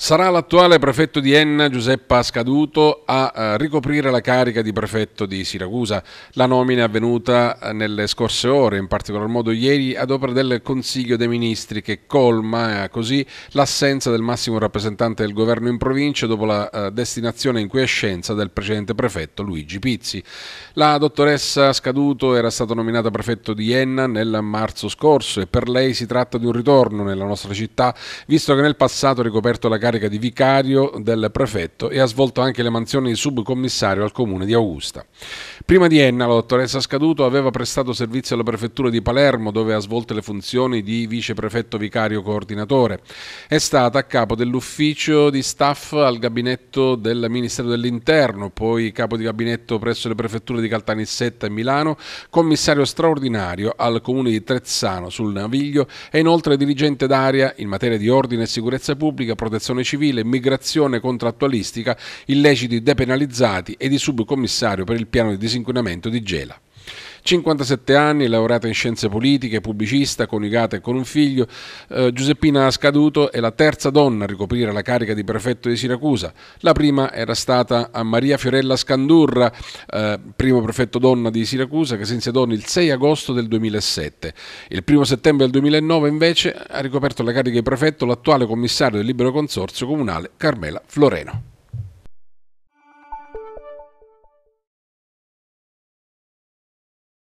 Sarà l'attuale prefetto di Enna Giuseppa Scaduto, a eh, ricoprire la carica di prefetto di Siracusa. La nomina è avvenuta eh, nelle scorse ore, in particolar modo ieri, ad opera del Consiglio dei Ministri che colma eh, così l'assenza del massimo rappresentante del governo in provincia dopo la destinazione in quiescenza del precedente prefetto Luigi Pizzi. La dottoressa Scaduto era stata nominata prefetto di Enna nel marzo scorso e per lei si tratta di un ritorno nella nostra città, visto che nel passato ha ricoperto la carica carica di vicario del prefetto e ha svolto anche le mansioni di subcommissario al comune di Augusta. Prima di Enna, la dottoressa Scaduto aveva prestato servizio alla prefettura di Palermo, dove ha svolto le funzioni di viceprefetto vicario coordinatore. È stata a capo dell'ufficio di staff al gabinetto del Ministero dell'Interno, poi capo di gabinetto presso le prefetture di Caltanissetta e Milano, commissario straordinario al comune di Trezzano sul Naviglio e inoltre dirigente d'area in materia di ordine e sicurezza pubblica, protezione protezione civile, migrazione contrattualistica, illeciti depenalizzati e di subcommissario per il piano di disinquinamento di Gela. 57 anni, laureata in scienze politiche, pubblicista, coniugata e con un figlio, eh, Giuseppina Scaduto è la terza donna a ricoprire la carica di prefetto di Siracusa. La prima era stata Maria Fiorella Scandurra, eh, primo prefetto donna di Siracusa, che si insediò il 6 agosto del 2007. Il 1 settembre del 2009 invece ha ricoperto la carica di prefetto l'attuale commissario del libero consorzio comunale Carmela Floreno.